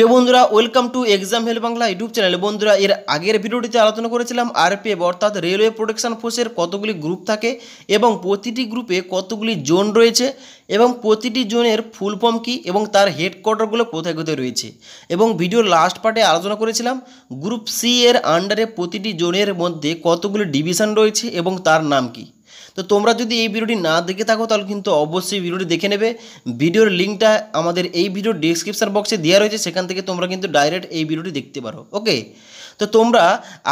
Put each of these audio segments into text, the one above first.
প্রিয় বন্ধুরা welcome to exam হেল বাংলা ইউটিউব চ্যানেল বন্ধুরা এর আগের ভিডিওটিতে আলোচনা করেছিলাম আরপিএফ অর্থাৎ রেলওয়ে প্রোটেকশন ফোর্সের কতগুলি গ্রুপ থাকে এবং প্রতিটি গ্রুপে কতগুলি জোন রয়েছে এবং প্রতিটি জোনের ফুল ফর্ম কী এবং তার হেডকোয়ার্টারগুলো কোথায় কোথায় রয়েছে এবং ভিডিওর লাস্ট পার্টে আলোচনা করেছিলাম গ্রুপ সি এর আন্ডারে প্রতিটি জোনের মধ্যে কতগুলি ডিভিশন রয়েছে এবং তার নাম কী তো তোমরা যদি এই ভিডিওটি না দেখে থাকো তাহলে কিন্তু অবশ্যই ভিডিওটি দেখে নেবে ভিডিওর লিঙ্কটা আমাদের এই ভিডিওর ডিসক্রিপশান বক্সে দেওয়া রয়েছে সেখান থেকে তোমরা কিন্তু ডাইরেক্ট এই ভিডিওটি দেখতে পারো ওকে তো তোমরা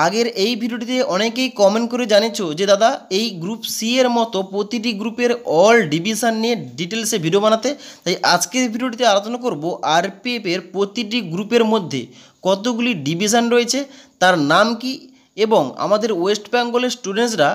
আগের এই ভিডিওটিতে অনেকেই কমেন্ট করে জানিয়েছো যে দাদা এই গ্রুপ সি এর মতো প্রতিটি গ্রুপের অল ডিভিশন নিয়ে ডিটেলসে ভিডিও বানাতে তাই আজকের ভিডিওটিতে আলোচনা করব আরপিএফের প্রতিটি গ্রুপের মধ্যে কতগুলি ডিভিশন রয়েছে তার নাম কি এবং আমাদের ওয়েস্ট বেঙ্গলের স্টুডেন্টসরা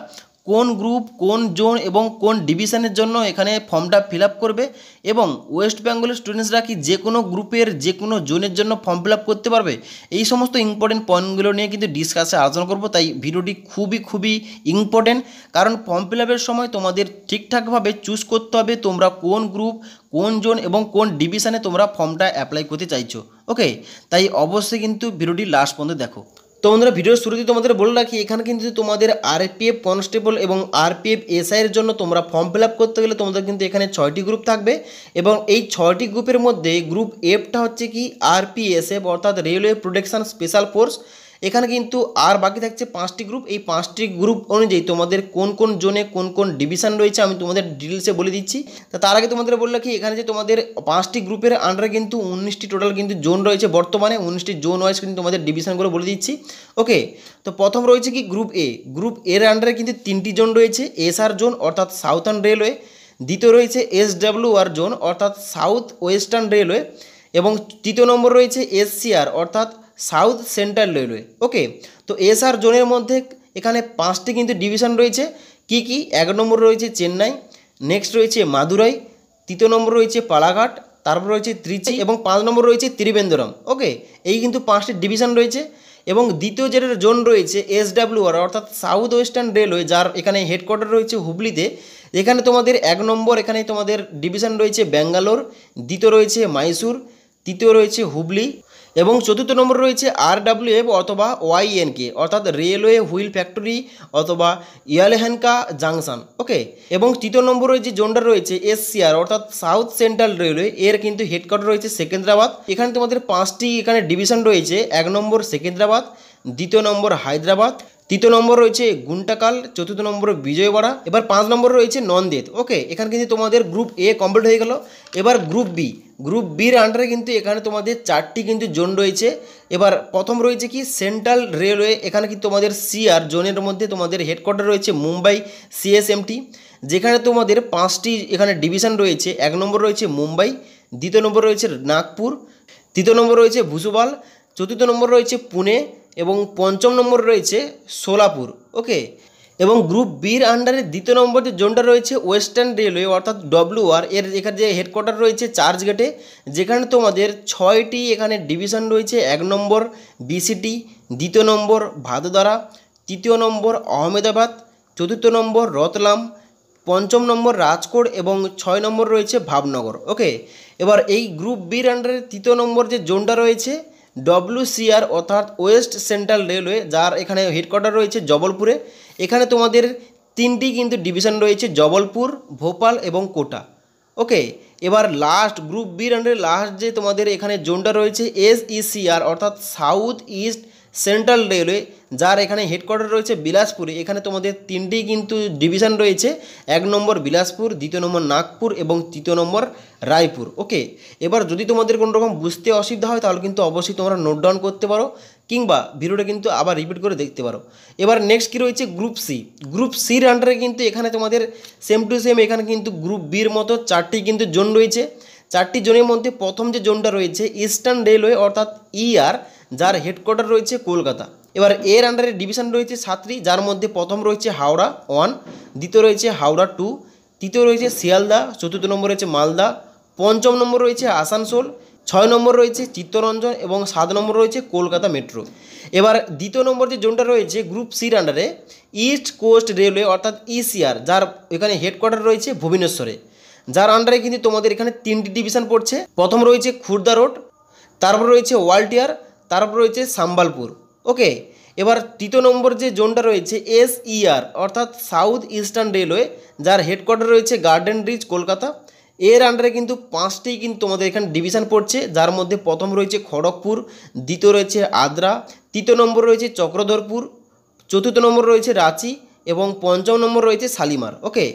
কোন গ্রুপ কোন জোন এবং কোন ডিভিশনের জন্য এখানে ফর্মটা ফিল করবে এবং ওয়েস্ট বেঙ্গলের স্টুডেন্টসরা কি যে কোনো গ্রুপের যে কোনো জোনের জন্য ফর্ম ফিল করতে পারবে এই সমস্ত ইম্পর্টেন্ট পয়েন্টগুলো নিয়ে কিন্তু ডিসকাসে আলোচনা করব তাই ভিডিওটি খুবই খুবই ইম্পর্টেন্ট কারণ ফর্ম ফিল সময় তোমাদের ঠিকঠাকভাবে চুজ করতে হবে তোমরা কোন গ্রুপ কোন জোন এবং কোন ডিভিশনে তোমরা ফর্মটা অ্যাপ্লাই করতে চাইছো ওকে তাই অবশ্যই কিন্তু ভিডিওটি লাস্ট পর্যন্ত দেখো তো বন্ধুরা ভিডিওর শুরুতে তোমাদের বলে রাখি এখানে কিন্তু তোমাদের আরপিএফ কনস্টেবল এবং আরপিএফ এসআইয়ের জন্য তোমরা ফর্ম ফিল করতে গেলে তোমাদের কিন্তু এখানে ছয়টি গ্রুপ থাকবে এবং এই ছয়টি গ্রুপের মধ্যে গ্রুপ এফটা হচ্ছে কি আরপিএসএফ অর্থাৎ রেলওয়ে প্রোটেকশন স্পেশাল ফোর্স এখানে কিন্তু আর বাকি থাকছে পাঁচটি গ্রুপ এই পাঁচটি গ্রুপ অনুযায়ী তোমাদের কোন কোন জোনে কোন কোন ডিভিশন রয়েছে আমি তোমাদের ডিটেলসে বলে দিচ্ছি তা তার আগে তোমাদের বললো কি এখানে যে তোমাদের পাঁচটি গ্রুপের আন্ডারে কিন্তু উনিশটি টোটাল কিন্তু জোন রয়েছে বর্তমানে উনিশটি জোন ওয়াইজ কিন্তু তোমাদের ডিভিশনগুলো বলে দিচ্ছি ওকে তো প্রথম রয়েছে কি গ্রুপ এ গ্রুপ এর আন্ডারে কিন্তু তিনটি জোন রয়েছে এসআর জোন অর্থাৎ সাউথার্ন রেলওয়ে দ্বিতীয় রয়েছে এসডাব্লিউআর জোন অর্থাৎ সাউথ ওয়েস্টার্ন রেলওয়ে এবং তৃতীয় নম্বর রয়েছে এসসিআর অর্থাৎ সাউথ সেন্ট্রাল রেলওয়ে ওকে তো এসআর জোনের মধ্যে এখানে পাঁচটি কিন্তু ডিভিশন রয়েছে কি কি এক নম্বর রয়েছে চেন্নাই নেক্সট রয়েছে মাদুরাই তৃতীয় নম্বর রয়েছে পালাঘাট তারপর রয়েছে ত্রিচি এবং পাঁচ নম্বর রয়েছে ত্রিবেন্দ্রম ওকে এই কিন্তু পাঁচটি ডিভিশন রয়েছে এবং দ্বিতীয় যেটা জোন রয়েছে আর অর্থাৎ সাউথ ওয়েস্টার্ন রেলওয়ে যার এখানে হেডকোয়ার্টার রয়েছে হুবলিতে এখানে তোমাদের এক নম্বর এখানে তোমাদের ডিভিশন রয়েছে ব্যাঙ্গালোর দ্বিতীয় রয়েছে মাইসুর তৃতীয় রয়েছে হুবলি এবং চতুর্থ নম্বর রয়েছে আর এফ অথবা ওয়াইএনকে অর্থাৎ রেলওয়ে হুইল ফ্যাক্টরি অথবা ইয়ালেহানকা জাংশন ওকে এবং তৃতীয় নম্বর যে জোনটা রয়েছে এসসিআর অর্থাৎ সাউথ সেন্ট্রাল রেলওয়ে এর কিন্তু হেডকোয়ার্টার রয়েছে সেকেন্দ্রাবাদ এখানে তোমাদের পাঁচটি এখানে ডিভিশন রয়েছে এক নম্বর সেকেন্দ্রাবাদ দ্বিতীয় নম্বর হায়দ্রাবাদ তৃতীয় নম্বর রয়েছে গুন্টাকাল চতুর্থ নম্বর বিজয়বাড়া এবার পাঁচ নম্বর রয়েছে নন্দেত ওকে এখানে কিন্তু তোমাদের গ্রুপ এ কমপ্লিট হয়ে গেল এবার গ্রুপ বি গ্রুপ বির আন্ডারে কিন্তু এখানে তোমাদের চারটি কিন্তু জোন রয়েছে এবার প্রথম রয়েছে কি সেন্ট্রাল রেলওয়ে এখানে কিন্তু তোমাদের সিআর জোনের মধ্যে তোমাদের হেডকোয়ার্টার রয়েছে মুম্বাই সিএসএমটি যেখানে তোমাদের পাঁচটি এখানে ডিভিশন রয়েছে এক নম্বর রয়েছে মুম্বাই দ্বিতীয় নম্বর রয়েছে নাগপুর তৃতীয় নম্বর রয়েছে ভুসুবাল চতুর্থ নম্বর রয়েছে পুনে এবং পঞ্চম নম্বর রয়েছে সোলাপুর ওকে এবং গ্রুপ বির আন্ডারে দ্বিতীয় নম্বর যে জোনটা রয়েছে ওয়েস্টার্ন রেলওয়ে অর্থাৎ ডব্লিউ আর এর এখানে যে হেডকোয়ার্টার রয়েছে চার্চগেটে যেখানে তোমাদের ছয়টি এখানে ডিভিশন রয়েছে এক নম্বর বিসিটি দ্বিতীয় নম্বর ভাদোদারা তৃতীয় নম্বর আহমেদাবাদ চতুর্থ নম্বর রতলাম পঞ্চম নম্বর রাজকোট এবং ছয় নম্বর রয়েছে ভাবনগর ওকে এবার এই গ্রুপ বির আন্ডারে তৃতীয় নম্বর যে জোনটা রয়েছে ডব্লিউসিআর অর্থাৎ ওয়েস্ট সেন্ট্রাল রেলওয়ে যার এখানে হেডকোয়ার্টার রয়েছে জবলপুরে এখানে তোমাদের তিনটি কিন্তু ডিভিশন রয়েছে জবলপুর ভোপাল এবং কোটা ওকে এবার লাস্ট গ্রুপ বি রান্ডের লাস্ট যে তোমাদের এখানে জোনটা রয়েছে এস ইসিআর e অর্থাৎ সাউথ ইস্ট সেন্ট্রাল রেলওয়ে যার এখানে হেডকোয়ার্টার রয়েছে বিলাসপুরে এখানে তোমাদের তিনটি কিন্তু ডিভিশন রয়েছে এক নম্বর বিলাসপুর দ্বিতীয় নম্বর নাগপুর এবং তৃতীয় নম্বর রায়পুর ওকে এবার যদি তোমাদের কোনো রকম বুঝতে অসুবিধা হয় তাহলে কিন্তু অবশ্যই তোমরা নোট ডাউন করতে পারো কিংবা ভিডিওটা কিন্তু আবার রিপিট করে দেখতে পারো এবার নেক্সট কী রয়েছে গ্রুপ সি গ্রুপ সির আন্ডারে কিন্তু এখানে তোমাদের সেম টু সেম এখানে কিন্তু গ্রুপ বির মতো চারটি কিন্তু জোন রয়েছে চারটি জোনের মধ্যে প্রথম যে জোনটা রয়েছে ইস্টার্ন রেলওয়ে অর্থাৎ ইআর e যার হেডকোয়ার্টার রয়েছে কলকাতা এবার এর আন্ডারে ডিভিশন রয়েছে সাতটি যার মধ্যে প্রথম রয়েছে হাওড়া ওয়ান দ্বিতীয় রয়েছে হাওড়া টু তৃতীয় রয়েছে শিয়ালদা চতুর্থ নম্বর রয়েছে মালদা পঞ্চম নম্বর রয়েছে আসানসোল ছয় নম্বর রয়েছে চিত্তরঞ্জন এবং সাত নম্বর রয়েছে কলকাতা মেট্রো এবার দ্বিতীয় নম্বর যে জোনটা রয়েছে গ্রুপ সির আন্ডারে ইস্ট কোস্ট রেলওয়ে অর্থাৎ ইসিআর e যার এখানে হেডকোয়ার্টার রয়েছে ভুবনেশ্বরে যার আন্ডারে কিন্তু তোমাদের এখানে তিনটি ডিভিশন পড়ছে প্রথম রয়েছে খুর্দা রোড তারপর রয়েছে ওয়ালটিয়ার তারপর রয়েছে সাম্বালপুর ওকে এবার তৃতীয় নম্বর যে জোনটা রয়েছে এস ইআর e অর্থাৎ সাউথ ইস্টার্ন রেলওয়ে যার হেডকোয়ার্টার রয়েছে গার্ডেন রিচ কলকাতা এর আন্ডারে কিন্তু পাঁচটি কিন্তু তোমাদের এখানে ডিভিশন পড়ছে যার মধ্যে প্রথম রয়েছে খড়গপুর দ্বিতীয় রয়েছে আদ্রা তৃতীয় নম্বর রয়েছে চক্রধরপুর চতুর্থ নম্বর রয়েছে রাঁচি এবং পঞ্চম নম্বর রয়েছে শালিমার ওকে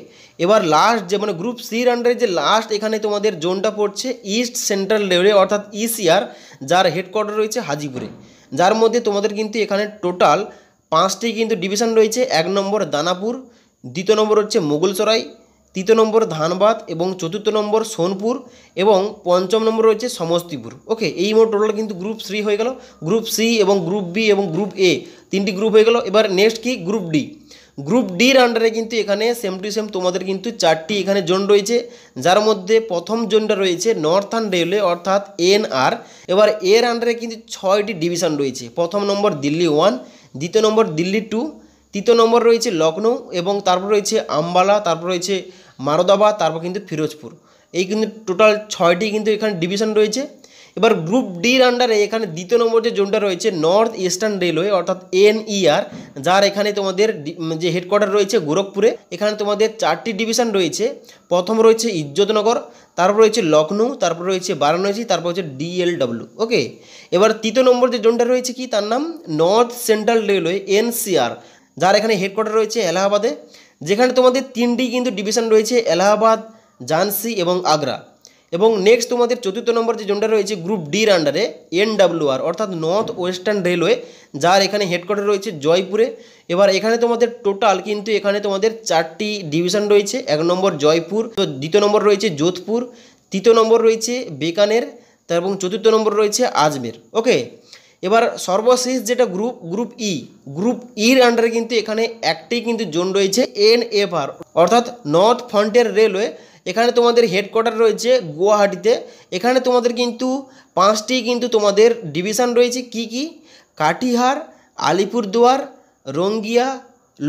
এবার লাস্ট যে মানে গ্রুপ সির আন্ডারে যে লাস্ট এখানে তোমাদের জোনটা পড়ছে ইস্ট সেন্ট্রাল রেলওয়ে অর্থাৎ ইসিআর e যার হেডকোয়ার্টার রয়েছে হাজিপুরে যার মধ্যে তোমাদের কিন্তু এখানে টোটাল পাঁচটি কিন্তু ডিভিশন রয়েছে এক নম্বর দানাপুর দ্বিতীয় নম্বর হচ্ছে মোগলসরাই তৃতীয় নম্বর ধানবাদ এবং চতুর্থ নম্বর সোনপুর এবং পঞ্চম নম্বর রয়েছে সমস্তিপুর ওকে এই মোট টোটাল কিন্তু গ্রুপ সি হয়ে গেল গ্রুপ সি এবং গ্রুপ বি এবং গ্রুপ এ তিনটি গ্রুপ হয়ে গেল এবার নেক্সট কি গ্রুপ ডি গ্রুপ ডির আন্ডারে কিন্তু এখানে সেম টু সেম তোমাদের কিন্তু চারটি এখানে জোন রয়েছে যার মধ্যে প্রথম জোনটা রয়েছে নর্থার্ন রেলওয়ে অর্থাৎ এনআর এবার এর আন্ডারে কিন্তু ছয়টি ডিভিশন রয়েছে প্রথম নম্বর দিল্লি ওয়ান দ্বিতীয় নম্বর দিল্লি টু তৃতীয় নম্বর রয়েছে লখনৌ এবং তারপর রয়েছে আম্বালা তারপর রয়েছে মারদাবাদ তারপর কিন্তু ফিরোজপুর এই কিন্তু টোটাল ছয়টি কিন্তু এখানে ডিভিশন রয়েছে এবার গ্রুপ ডির আন্ডারে এখানে দ্বিতীয় নম্বর যে জোনটা রয়েছে নর্থ ইস্টার্ন রেলওয়ে অর্থাৎ এনইআর e যার এখানে তোমাদের যে হেডকোয়ার্টার রয়েছে গোরখপুরে এখানে তোমাদের চারটি ডিভিশন রয়েছে প্রথম রয়েছে ইজ্জতনগর তারপর রয়েছে লখনৌ তারপর রয়েছে বারাণসী তারপর হচ্ছে ডিএলডব্লিউ ওকে এবার তৃতীয় নম্বর যে জোনটা রয়েছে কি তার নাম নর্থ সেন্ট্রাল রেলওয়ে এনসিআর যার এখানে হেডকোয়ার্টার রয়েছে এলাহাবাদে যেখানে তোমাদের তিনটি কিন্তু ডিভিশন রয়েছে এলাহাবাদ ঝান্সি এবং আগ্রা এবং নেক্সট তোমাদের চতুর্থ নম্বর যে জোনটা রয়েছে গ্রুপ ডির আন্ডারে এনডাব্লিউআর অর্থাৎ নর্থ ওয়েস্টার্ন রেলওয়ে যার এখানে হেডকোয়ার্টার রয়েছে জয়পুরে এবার এখানে তোমাদের টোটাল কিন্তু এখানে তোমাদের চারটি ডিভিশন রয়েছে এক নম্বর জয়পুর তো দ্বিতীয় নম্বর রয়েছে যোধপুর তৃতীয় নম্বর রয়েছে বেকানের তার এবং চতুর্থ নম্বর রয়েছে আজমের ওকে এবার সর্বশেষ যেটা গ্রুপ গ্রুপ ই গ্রুপ ইর আন্ডারে কিন্তু এখানে একটি কিন্তু জোন রয়েছে এন এফ আর অর্থাৎ নর্থ ফ্রন্টের রেলওয়ে এখানে তোমাদের হেডকোয়ার্টার রয়েছে গুয়াহাটিতে এখানে তোমাদের কিন্তু পাঁচটি কিন্তু তোমাদের ডিভিশন রয়েছে কি কি কাটিহার আলিপুরদুয়ার রঙ্গিয়া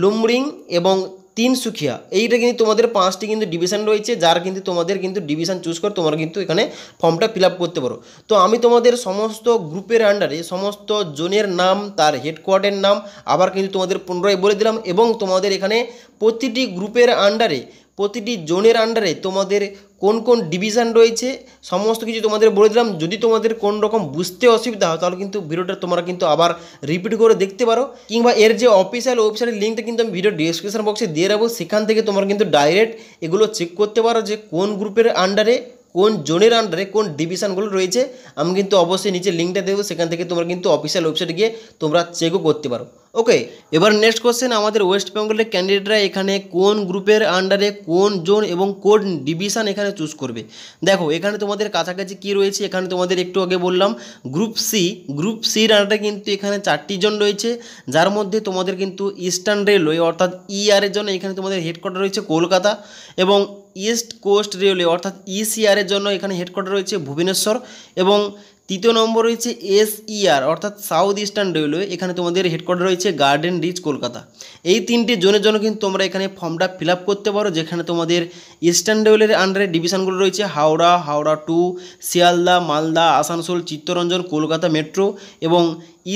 লুমড়িং এবং তিনসুখিয়া এইটা কিন্তু তোমাদের পাঁচটি কিন্তু ডিভিশন রয়েছে যার কিন্তু তোমাদের কিন্তু ডিভিশন চুজ করে তোমরা কিন্তু এখানে ফর্মটা ফিল করতে পারো তো আমি তোমাদের সমস্ত গ্রুপের আন্ডারে সমস্ত জোনের নাম তার হেডকোয়ার্টারের নাম আবার কিন্তু তোমাদের পুনরায় বলে দিলাম এবং তোমাদের এখানে প্রতিটি গ্রুপের আন্ডারে প্রতিটি জোনের আন্ডারে তোমাদের কোন কোন ডিভিশন রয়েছে সমস্ত কিছু তোমাদের বলে দিলাম যদি তোমাদের কোন রকম বুঝতে অসুবিধা হয় তাহলে কিন্তু ভিডিওটা তোমরা কিন্তু আবার রিপিট করে দেখতে পারো কিংবা এর যে অফিসিয়াল ওয়েবসাইটের লিঙ্কটা কিন্তু আমি ভিডিও ডিসক্রিপশন বক্সে দিয়ে রাখবো সেখান থেকে তোমরা কিন্তু ডাইরেক্ট এগুলো চেক করতে পারো যে কোন গ্রুপের আন্ডারে কোন জোনের আন্ডারে কোন ডিভিশনগুলো রয়েছে আমি কিন্তু অবশ্যই নিচে লিঙ্কটা দেবো সেখান থেকে তোমরা কিন্তু অফিসিয়াল ওয়েবসাইটে গিয়ে তোমরা চেকও করতে পারো ওকে এবার নেক্সট কোশ্চেন আমাদের ওয়েস্ট বেঙ্গলের ক্যান্ডিডেটরা এখানে কোন গ্রুপের আন্ডারে কোন জোন এবং কোন ডিভিশন এখানে চুজ করবে দেখো এখানে তোমাদের কাছাকাছি কি রয়েছে এখানে তোমাদের একটু আগে বললাম গ্রুপ সি গ্রুপ সির আন্ডারে কিন্তু এখানে চারটি জোন রয়েছে যার মধ্যে তোমাদের কিন্তু ইস্টার্ন রেলওয়ে অর্থাৎ ইআরের e জন্য এখানে তোমাদের হেডকোয়ার্টার রয়েছে কলকাতা এবং ইস্ট কোস্ট রেলওয়ে অর্থাৎ ইসিআর e এর জন্য এখানে হেডকোয়ার্টার রয়েছে ভুবনেশ্বর এবং তৃতীয় নম্বর রয়েছে এসইআর e অর্থাৎ সাউথ ইস্টার্ন রেলওয়ে এখানে তোমাদের হেডকোয়ার্টার রয়েছে গার্ডেন রিচ কলকাতা এই তিনটি জোনের জন্য কিন্তু তোমরা এখানে ফর্মটা ফিল করতে পারো যেখানে তোমাদের ইস্টার্ন রেলওয়ের আন্ডারে ডিভিশনগুলো রয়েছে হাওড়া হাওড়া টু শিয়ালদা মালদা আসানসোল চিত্তরঞ্জন কলকাতা মেট্রো এবং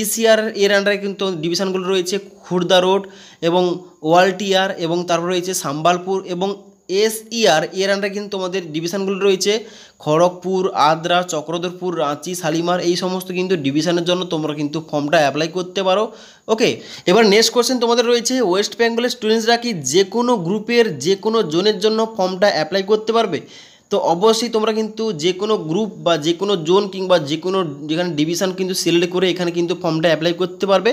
ইসিআর e এর আন্ডারে কিন্তু ডিভিশনগুলো রয়েছে খুর্দা রোড এবং ওয়ালটিয়ার এবং তারপর রয়েছে সাম্বালপুর এবং এস ইয়ার এর আন্ডারে কিন্তু আমাদের ডিভিশনগুলো রয়েছে খড়গপুর আদ্রা চক্রধরপুর রাঁচি শালিমার এই সমস্ত কিন্তু ডিভিশনের জন্য তোমরা কিন্তু ফর্মটা অ্যাপ্লাই করতে পারো ওকে এবার নেক্সট কোয়েশ্চেন তোমাদের রয়েছে ওয়েস্ট বেঙ্গলের স্টুডেন্টসরা কি যে কোনো গ্রুপের যে কোনো জোনের জন্য ফর্মটা অ্যাপ্লাই করতে পারবে তো অবশ্যই তোমরা কিন্তু যে কোনো গ্রুপ বা যে কোনো জোন কিংবা যে কোনো যেখানে ডিভিশন কিন্তু সিলেক্ট করে এখানে কিন্তু ফর্মটা অ্যাপ্লাই করতে পারবে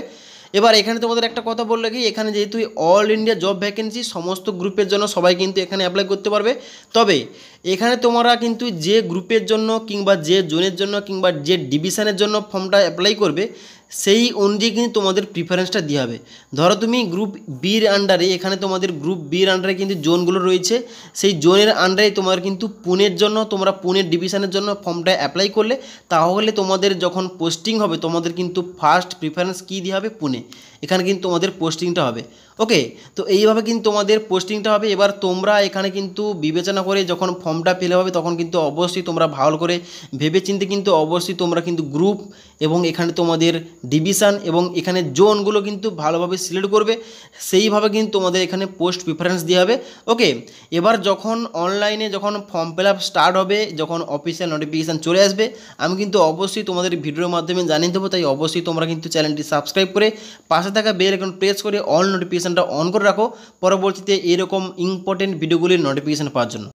এবার এখানে তোমাদের একটা কথা বললে কি এখানে যেহেতু অল ইন্ডিয়া জব ভ্যাকেন্সি সমস্ত গ্রুপের জন্য সবাই কিন্তু এখানে অ্যাপ্লাই করতে পারবে তবে এখানে তোমরা কিন্তু যে গ্রুপের জন্য কিংবা যে জোনের জন্য কিংবা যে ডিভিশনের জন্য ফর্মটা অ্যাপ্লাই করবে সেই অনুযায়ী কিন্তু তোমাদের প্রিফারেন্সটা দিয়ে হবে ধরো তুমি গ্রুপ বির আন্ডারে এখানে তোমাদের গ্রুপ বির আন্ডারে কিন্তু জোনগুলো রয়েছে সেই জোনের আন্ডারে তোমার কিন্তু পুনের জন্য তোমরা পুনের ডিভিশনের জন্য ফর্মটা অ্যাপ্লাই করলে তাহলে তোমাদের যখন পোস্টিং হবে তোমাদের কিন্তু ফার্স্ট প্রিফারেন্স কী দিয়ে হবে পুনে এখানে কিন্তু তোমাদের পোস্টিংটা হবে ওকে তো এইভাবে কিন্তু তোমাদের পোস্টিংটা হবে এবার তোমরা এখানে কিন্তু বিবেচনা করে যখন ফর্মটা ফিল হবে তখন কিন্তু অবশ্যই তোমরা ভালো করে ভেবে চিনতে কিন্তু অবশ্যই তোমরা কিন্তু গ্রুপ এবং এখানে তোমাদের ডিভিশান এবং এখানে জোনগুলো কিন্তু ভালোভাবে সিলেক্ট করবে সেইভাবে কিন্তু তোমাদের এখানে পোস্ট প্রিফারেন্স দিয়ে হবে ওকে এবার যখন অনলাইনে যখন ফর্ম ফিল স্টার্ট হবে যখন অফিসিয়াল নোটিফিকেশান চলে আসবে আমি কিন্তু অবশ্যই তোমাদের ভিডিওর মাধ্যমে জানিয়ে দেবো তাই অবশ্যই তোমরা কিন্তু চ্যানেলটি সাবস্ক্রাইব করে পাশে থাকা বেল এখন প্রেস করে অল নোটিফিকেশানটা অন করে রাখো পরবর্তীতে এরকম ইম্পর্টেন্ট ভিডিওগুলির নোটিফিকেশান পাওয়ার জন্য